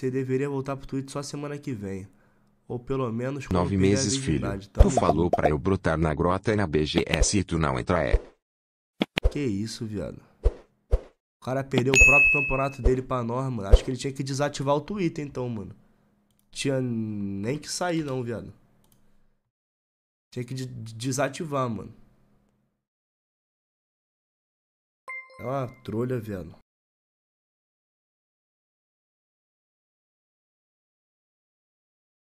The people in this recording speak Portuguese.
Você deveria voltar pro Twitter só semana que vem. Ou pelo menos Nove meses, filho. Tá tu falou pra eu brotar na grota e na BGS e tu não entra, é. Que isso, viado. O cara perdeu o próprio campeonato dele pra nós, mano. Acho que ele tinha que desativar o Twitter, então, mano. Tinha nem que sair, não, viado. Tinha que de desativar, mano. É uma trolha, viado.